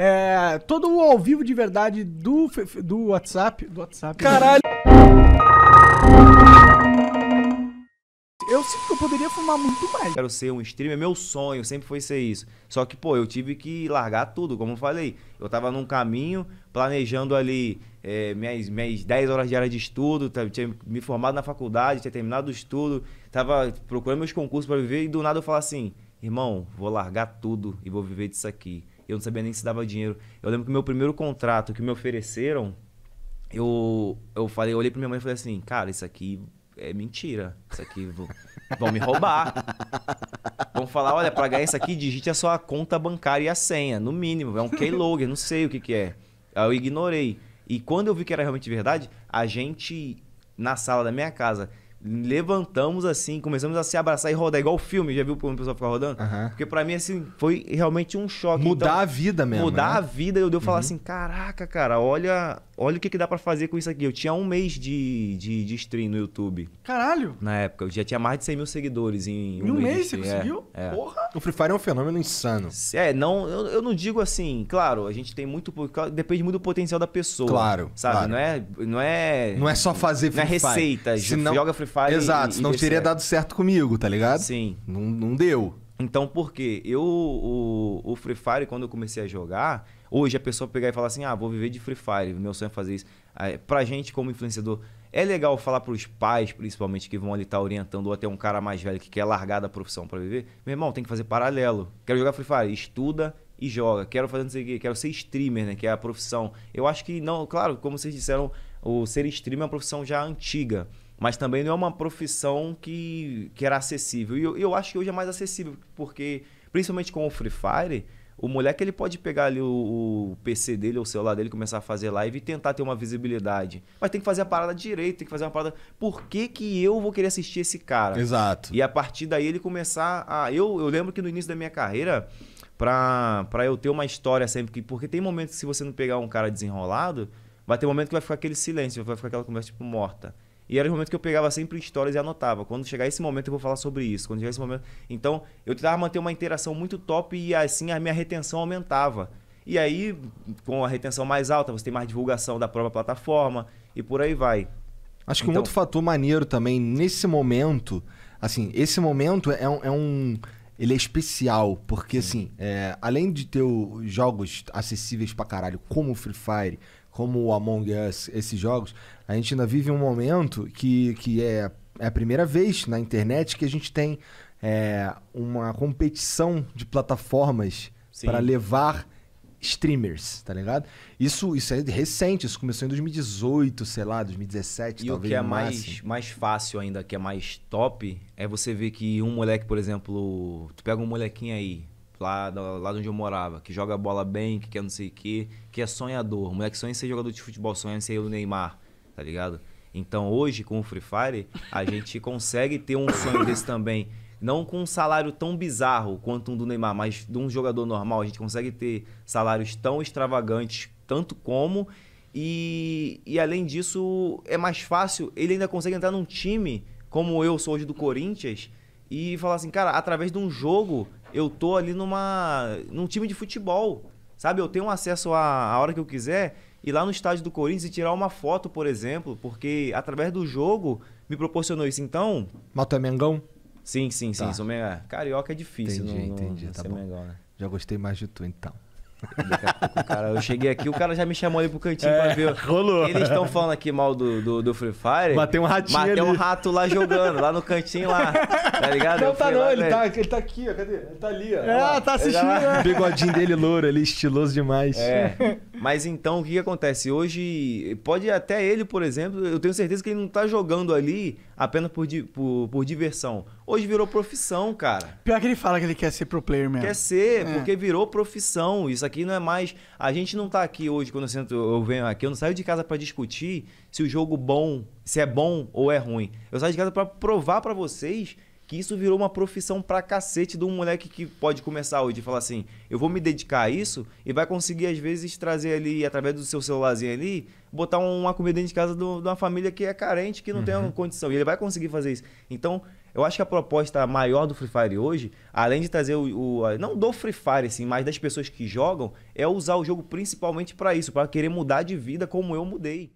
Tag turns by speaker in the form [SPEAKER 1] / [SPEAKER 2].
[SPEAKER 1] É, todo o ao vivo de verdade do, do WhatsApp. Do WhatsApp. Né? Caralho! Eu sinto que eu poderia fumar muito mais. Quero ser um streamer, meu sonho sempre foi ser isso. Só que, pô, eu tive que largar tudo, como eu falei. Eu tava num caminho, planejando ali é, minhas, minhas 10 horas diárias de estudo, tá, tinha me formado na faculdade, tinha terminado o estudo, tava procurando meus concursos para viver e do nada eu falo assim: irmão, vou largar tudo e vou viver disso aqui eu não sabia nem se dava dinheiro. Eu lembro que o meu primeiro contrato que me ofereceram, eu, eu falei, eu olhei pra minha mãe e falei assim, cara, isso aqui é mentira. Isso aqui vão, vão me roubar. vão falar, olha, pra ganhar isso aqui, digite a sua conta bancária e a senha, no mínimo. É um keylogger, não sei o que, que é. Aí eu ignorei. E quando eu vi que era realmente verdade, a gente, na sala da minha casa, levantamos assim, começamos a se abraçar e rodar, igual o filme, já viu como o pessoal ficar rodando? Uhum. Porque para mim, assim, foi realmente um choque. Mudar então, a vida mesmo. Mudar né? a vida, eu devo uhum. falar assim, caraca, cara, olha, olha o que, que dá para fazer com isso aqui. Eu tinha um mês de, de, de, stream no YouTube. Caralho! Na época, eu já tinha mais de 100 mil seguidores em um, em um mês. mês você conseguiu? É, é. Porra! O Free Fire é um fenômeno insano. É, não, eu, eu não digo assim, claro, a gente tem muito, depende muito do potencial da pessoa. Claro. Sabe, claro. não é... Não é, não é só fazer é Free Fire. Não é receita, Senão... joga Free faz. Exato, e, senão teria dado certo comigo, tá ligado? Sim. Não, não deu. Então, por quê? Eu, o, o Free Fire, quando eu comecei a jogar, hoje a pessoa pegar e falar assim: ah, vou viver de Free Fire, meu sonho é fazer isso. Aí, pra gente, como influenciador, é legal falar para os pais, principalmente, que vão ali estar tá orientando, ou até um cara mais velho que quer largar da profissão para viver. Meu irmão, tem que fazer paralelo. Quero jogar Free Fire, estuda e joga. Quero fazer não sei o quê, quero ser streamer, né? Que é a profissão. Eu acho que não, claro, como vocês disseram, o ser streamer é uma profissão já antiga mas também não é uma profissão que, que era acessível. E eu, eu acho que hoje é mais acessível, porque, principalmente com o Free Fire, o moleque ele pode pegar ali o, o PC dele ou o celular dele, começar a fazer live e tentar ter uma visibilidade. Mas tem que fazer a parada direito, tem que fazer uma parada. Por que, que eu vou querer assistir esse cara? Exato. E a partir daí ele começar a. Eu, eu lembro que no início da minha carreira, pra, pra eu ter uma história sempre. Que, porque tem momentos que se você não pegar um cara desenrolado, vai ter momento que vai ficar aquele silêncio, vai ficar aquela conversa tipo morta. E era o momento que eu pegava sempre histórias e anotava. Quando chegar esse momento, eu vou falar sobre isso. Quando chegar esse momento. Então, eu tentava manter uma interação muito top e assim a minha retenção aumentava. E aí, com a retenção mais alta, você tem mais divulgação da própria plataforma e por aí vai. Acho que então... um outro fator maneiro também, nesse momento, assim, esse momento é um. É um ele é especial, porque Sim. assim, é, além de ter os jogos acessíveis pra caralho, como o Free Fire, como o Among Us, esses jogos, a gente ainda vive um momento que, que é, é a primeira vez na internet que a gente tem é, uma competição de plataformas para levar streamers, tá ligado? Isso, isso é recente, isso começou em 2018, sei lá, 2017, e talvez. E o que é mais, mais fácil ainda, que é mais top, é você ver que um moleque, por exemplo, tu pega um molequinho aí, lá, lá onde eu morava, que joga bola bem, que quer não sei o quê, que é sonhador. moleque sonha em ser jogador de futebol, sonha em ser o Neymar, tá ligado? Então hoje, com o Free Fire, a gente consegue ter um sonho desse também. Não com um salário tão bizarro quanto um do Neymar, mas de um jogador normal. A gente consegue ter salários tão extravagantes, tanto como. E, e além disso, é mais fácil. Ele ainda consegue entrar num time, como eu sou hoje do Corinthians, e falar assim, cara, através de um jogo eu tô ali numa num time de futebol, sabe? Eu tenho acesso a a hora que eu quiser ir lá no estádio do Corinthians e tirar uma foto, por exemplo, porque através do jogo me proporcionou isso. Então. Mas é Mengão? Sim, sim, sim. Tá. Sou mega... Carioca é difícil, entendi, entendi, tá bom. Mengão, né? Já gostei mais de tu, então cara, eu cheguei aqui, o cara já me chamou ali pro cantinho é, pra ver. Rolou. Eles estão falando aqui mal do, do, do, Free Fire. Matei um ratinho. Matei ali. um rato lá jogando, lá no cantinho lá.
[SPEAKER 2] Tá ligado? Não, eu tá não, lá, ele, né? tá,
[SPEAKER 1] ele tá aqui, ó. Cadê? Ele tá ali, ó. É, lá. tá assistindo. O bigodinho dele louro ali, estiloso demais. É. Mas então, o que, que, acontece? Hoje, pode até ele, por exemplo, eu tenho certeza que ele não está jogando ali apenas por, di, por, por, diversão. Hoje virou profissão, cara. Pior que ele fala que ele quer ser pro player mesmo. Quer ser, é. porque virou profissão. Isso aqui não é mais. A gente não está aqui hoje, quando eu, sento, eu venho aqui, eu não saio de casa para discutir se o jogo bom, se é bom ou é ruim. Eu saio de casa para provar para vocês que isso virou uma profissão pra cacete de um moleque que pode começar hoje e falar assim, eu vou me dedicar a isso e vai conseguir, às vezes, trazer ali, através do seu celularzinho ali, botar uma comida dentro de casa de uma família que é carente, que não uhum. tem condição. E ele vai conseguir fazer isso. Então, eu acho que a proposta maior do Free Fire hoje, além de trazer o, o não do Free Fire assim, mas das pessoas que jogam, é usar o jogo principalmente para isso, para querer mudar de vida como eu mudei.